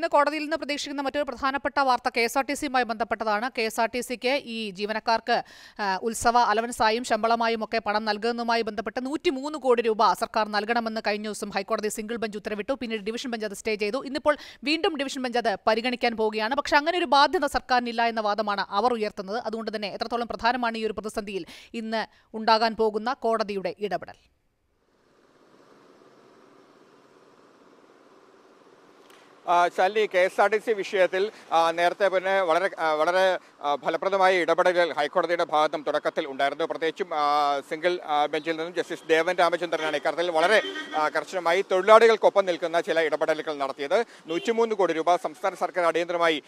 ഇന്ന് കോടതിയിൽ നിന്ന് പ്രതീക്ഷിക്കുന്ന മറ്റൊരു പ്രധാനപ്പെട്ട വാർത്ത കെ എസ് ആർ ടി സിയുമായി ബന്ധപ്പെട്ടതാണ് കെ എസ് ആർ ടി സിക്ക് ഈ ജീവനക്കാർക്ക് ഉത്സവ അലവൻസായും ശമ്പളമായും ഒക്കെ പണം നൽകുന്നതുമായി ബന്ധപ്പെട്ട് മൂന്ന് കോടി രൂപ സർക്കാർ നൽകണമെന്ന് കഴിഞ്ഞ ദിവസം ഹൈക്കോടതി സിംഗിൾ ബെഞ്ച് ഉത്തരവിട്ടു പിന്നീട് ഡിവിഷൻ ബെഞ്ച് അത് സ്റ്റേ ചെയ്തു ഇന്നിപ്പോൾ വീണ്ടും ഡിവിഷൻ ബെഞ്ച് അത് പരിഗണിക്കാൻ പോവുകയാണ് പക്ഷെ അങ്ങനെ ഒരു ബാധ്യത സർക്കാരിനില്ല എന്ന വാദമാണ് അവർ ഉയർത്തുന്നത് അതുകൊണ്ട് തന്നെ എത്രത്തോളം പ്രധാനമാണ് ഈ ഒരു പ്രതിസന്ധിയിൽ ഇന്ന് ഉണ്ടാകാൻ പോകുന്ന കോടതിയുടെ ഇടപെടൽ Shalini K S R T C വിഷയത്തിൽ നേരത്തെ പിന്നെ വളരെ വളരെ ഫലപ്രദമായ ഇടപെടലുകൾ ഹൈക്കോടതിയുടെ ഭാഗത്തും തുടക്കത്തിൽ ഉണ്ടായിരുന്നു പ്രത്യേകിച്ചും സിംഗിൾ ബെഞ്ചിൽ നിന്നും ജസ്റ്റിസ് ദേവൻ രാമചന്ദ്രനാണ് ഇക്കാര്യത്തിൽ വളരെ കർശനമായി തൊഴിലാളികൾക്കൊപ്പം നിൽക്കുന്ന ചില ഇടപെടലുകൾ നടത്തിയത് നൂറ്റിമൂന്ന് കോടി രൂപ സംസ്ഥാന സർക്കാർ അടിയന്തരമായി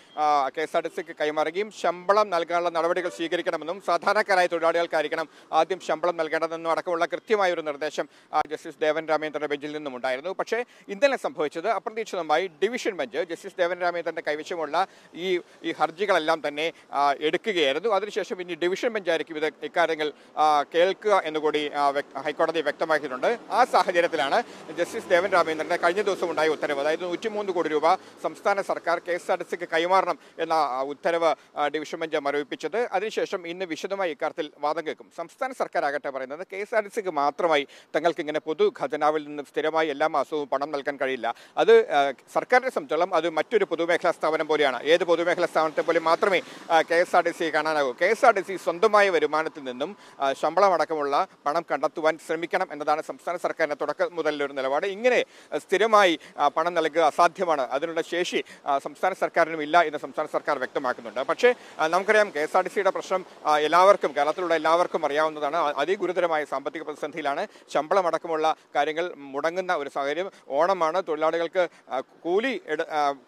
കെ എസ് ആർ ടി സിക്ക് കൈമാറുകയും ശമ്പളം നൽകാനുള്ള നടപടികൾ സ്വീകരിക്കണമെന്നും സാധാരണക്കാരായ തൊഴിലാളികൾക്കായിരിക്കണം ആദ്യം ശമ്പളം നൽകേണ്ടതെന്നും അടക്കമുള്ള കൃത്യമായ ഒരു നിർദ്ദേശം ജസ്റ്റിസ് ദേവൻ രാമേന്ദ്രന്റെ ബെഞ്ചിൽ നിന്നും ഉണ്ടായിരുന്നു പക്ഷേ ഇന്നലെ സംഭവിച്ചത് അപ്രതീക്ഷിതമായി ഡിവിഷൻ ഡിവിഷൻ ബെഞ്ച് ജസ്റ്റിസ് ദേവനരാമയെ തൻ്റെ കൈവശമുള്ള ഈ ഈ ഹർജികളെല്ലാം തന്നെ എടുക്കുകയായിരുന്നു അതിനുശേഷം ഇനി ഡിവിഷൻ ബെഞ്ചായിരിക്കും ഇത് ഇക്കാര്യങ്ങൾ കേൾക്കുക എന്നുകൂടി ഹൈക്കോടതി വ്യക്തമാക്കിയിട്ടുണ്ട് ആ സാഹചര്യത്തിലാണ് ജസ്റ്റിസ് ദേവൻ രാമേന്ദ്രന്റെ കഴിഞ്ഞ ദിവസം ഉണ്ടായ ഉത്തരവ് അതായത് നൂറ്റിമൂന്ന് കോടി രൂപ സംസ്ഥാന സർക്കാർ കെ എസ് ആർ ടി സിക്ക് കൈമാറണം എന്ന ഉത്തരവ് ഡിവിഷൻ ബെഞ്ച് മരവിപ്പിച്ചത് അതിനുശേഷം ഇന്ന് വിശദമായി ഇക്കാര്യത്തിൽ വാദം കേൾക്കും സംസ്ഥാന സർക്കാർ ആകട്ടെ പറയുന്നത് കെ എസ് ആർ ടി സിക്ക് മാത്രമായി തങ്ങൾക്ക് ഇങ്ങനെ പൊതു ഖജനാവിൽ നിന്ന് സ്ഥിരമായി എല്ലാ മാസവും പണം നൽകാൻ കഴിയില്ല അത് സർക്കാർ സംബന്ധിച്ചോളം അത് മറ്റൊരു പൊതുമേഖലാ സ്ഥാപനം പോലെയാണ് ഏത് പൊതുമേഖലാ സ്ഥാപനത്തെ പോലെ മാത്രമേ K S R T C കാണാനാകൂ K S R T C സ്വന്തമായ വരുമാനത്തിൽ നിന്നും ശമ്പളമടക്കമുള്ള പണം കണ്ടെത്തുവാൻ ശ്രമിക്കണം എന്നതാണ് സംസ്ഥാന സർക്കാരിൻ്റെ തുടക്കം മുതലൊരു നിലപാട് ഇങ്ങനെ സ്ഥിരമായി പണം നൽകുക അസാധ്യമാണ് അതിനുള്ള ശേഷി സംസ്ഥാന സർക്കാരിനും ഇല്ല എന്ന് സംസ്ഥാന സർക്കാർ വ്യക്തമാക്കുന്നുണ്ട് പക്ഷേ നമുക്കറിയാം കെ എസ് ആർ ടി സിയുടെ പ്രശ്നം എല്ലാവർക്കും കേരളത്തിലുള്ള എല്ലാവർക്കും അറിയാവുന്നതാണ് അതിഗുരുതരമായ സാമ്പത്തിക പ്രതിസന്ധിയിലാണ് ശമ്പളമടക്കമുള്ള കാര്യങ്ങൾ മുടങ്ങുന്ന ഒരു സാഹചര്യം ഓണമാണ് തൊഴിലാളികൾക്ക് കൂലി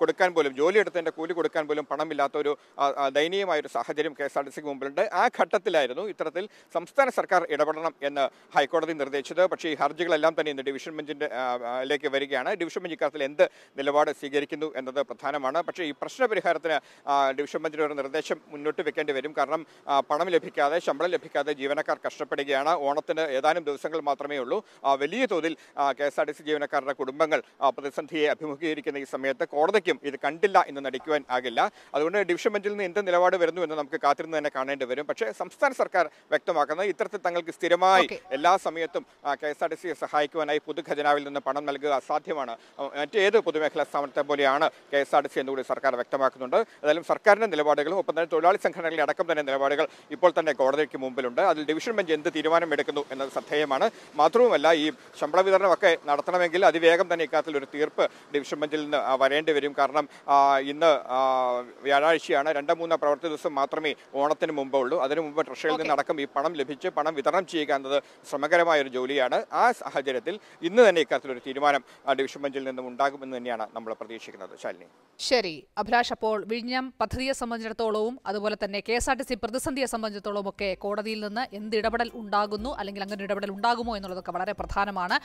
കൊടുക്കാൻ പോലും ജോലിയെടുത്തതിൻ്റെ കൂലി കൊടുക്കാൻ പോലും പണമില്ലാത്ത ഒരു ദയനീയമായ ഒരു സാഹചര്യം കെ എസ് ആർ ടി സിക്ക് മുമ്പിലുണ്ട് ആ ഘട്ടത്തിലായിരുന്നു ഇത്തരത്തിൽ സംസ്ഥാന സർക്കാർ ഇടപെടണം എന്ന് ഹൈക്കോടതി നിർദ്ദേശിച്ചത് പക്ഷേ ഈ ഹർജികളെല്ലാം തന്നെ ഇന്ന് ഡിവിഷൻ ബെഞ്ചിൻ്റെ ലേക്ക് വരികയാണ് ഡിവിഷൻ ബെഞ്ച് ഇക്കാര്യത്തിൽ എന്ത് നിലപാട് സ്വീകരിക്കുന്നു എന്നത് പ്രധാനമാണ് പക്ഷേ ഈ പരിഹാരത്തിന് ഡിവിഷൻ ബെഞ്ചിൻ്റെ ഒരു നിർദ്ദേശം മുന്നോട്ട് വെക്കേണ്ടി വരും കാരണം പണം ലഭിക്കാതെ ശമ്പളം ലഭിക്കാതെ ജീവനക്കാർ കഷ്ടപ്പെടുകയാണ് ഓണത്തിന് ഏതാനും ദിവസങ്ങൾ മാത്രമേ ഉള്ളൂ വലിയ തോതിൽ K S R T C ജീവനക്കാരുടെ കുടുംബങ്ങൾ പ്രതിസന്ധിയെ അഭിമുഖീകരിക്കുന്ന ഈ സമയം സമയത്ത് കോടതിക്കും ഇത് കണ്ടില്ല എന്ന് നടിക്കുവാൻ ആകില്ല അതുകൊണ്ട് ഡിവിഷൻ ബെഞ്ചിൽ നിന്ന് എന്ത് നിലപാട് വരുന്നു എന്ന് നമുക്ക് കാത്തിരുന്ന് തന്നെ കാണേണ്ടി വരും പക്ഷേ സംസ്ഥാന സർക്കാർ വ്യക്തമാക്കുന്നത് ഇത്തരത്തിൽ തങ്ങൾക്ക് സ്ഥിരമായി എല്ലാ സമയത്തും കെ എസ് ആർ ടി സിയെ സഹായിക്കുവാനായി പൊതുഖജനാവിൽ നിന്ന് പണം നൽകുക അസാധ്യമാണ് മറ്റേത് പൊതുമേഖലാ സ്ഥാപനത്തെ പോലെയാണ് K S R T C എന്നുകൂടി സർക്കാർ വ്യക്തമാക്കുന്നുണ്ട് ഏതായാലും സർക്കാരിൻ്റെ നിലപാടുകളും ഒപ്പം തന്നെ തൊഴിലാളി സംഘടനകളുടെ അടക്കം തന്നെ നിലപാടുകൾ ഇപ്പോൾ തന്നെ കോടതിക്ക് മുമ്പിലുണ്ട് അതിൽ ഡിവിഷൻ ബെഞ്ച് എന്ത് തീരുമാനം എടുക്കുന്നു എന്നത് ശ്രദ്ധേയമാണ് മാത്രവുമല്ല ഈ ശമ്പള വിതരണമൊക്കെ നടത്തണമെങ്കിൽ അതിവേഗം തന്നെ ഇക്കാര്യത്തിൽ ഒരു തീർപ്പ് ഡിവിഷൻ ബെഞ്ചിൽ നിന്ന് വരേണ്ടി വരും കാരണം ഇന്ന് വ്യാഴാഴ്ചയാണ് രണ്ട് മൂന്ന് പ്രവൃത്തി ദിവസം മാത്രമേ ഓണത്തിന് മുമ്പ് ഉള്ളൂ അതിനു മുമ്പ് ട്രഷറിയിൽ നിന്നടക്കം ഈ പണം ലഭിച്ച് പണം വിതരണം ചെയ്യുക എന്നത് ശ്രമകരമായ ഒരു ജോലിയാണ് ആ സാഹചര്യത്തിൽ ഇന്ന് തന്നെ ഇക്കാര്യത്തിലൊരു തീരുമാനം ഡിവിഷൻ ബെഞ്ചിൽ നിന്നും ഉണ്ടാകുമെന്ന് തന്നെയാണ് നമ്മൾ പ്രതീക്ഷിക്കുന്നത് ശാലിനി ശരി അഭിലാഷ് അപ്പോൾ വിഴിഞ്ഞം പദ്ധതിയെ സംബന്ധിച്ചിടത്തോളവും അതുപോലെ തന്നെ K S R T C പ്രതിസന്ധിയെ സംബന്ധിച്ചിടത്തോളവും ഒക്കെ കോടതിയിൽ നിന്ന് എന്ത് ഇടപെടൽ ഉണ്ടാകുന്നു അല്ലെങ്കിൽ അങ്ങനെ ഇടപെടൽ ഉണ്ടാകുമോ എന്നുള്ളതൊക്കെ വളരെ പ്രധാനമാണ്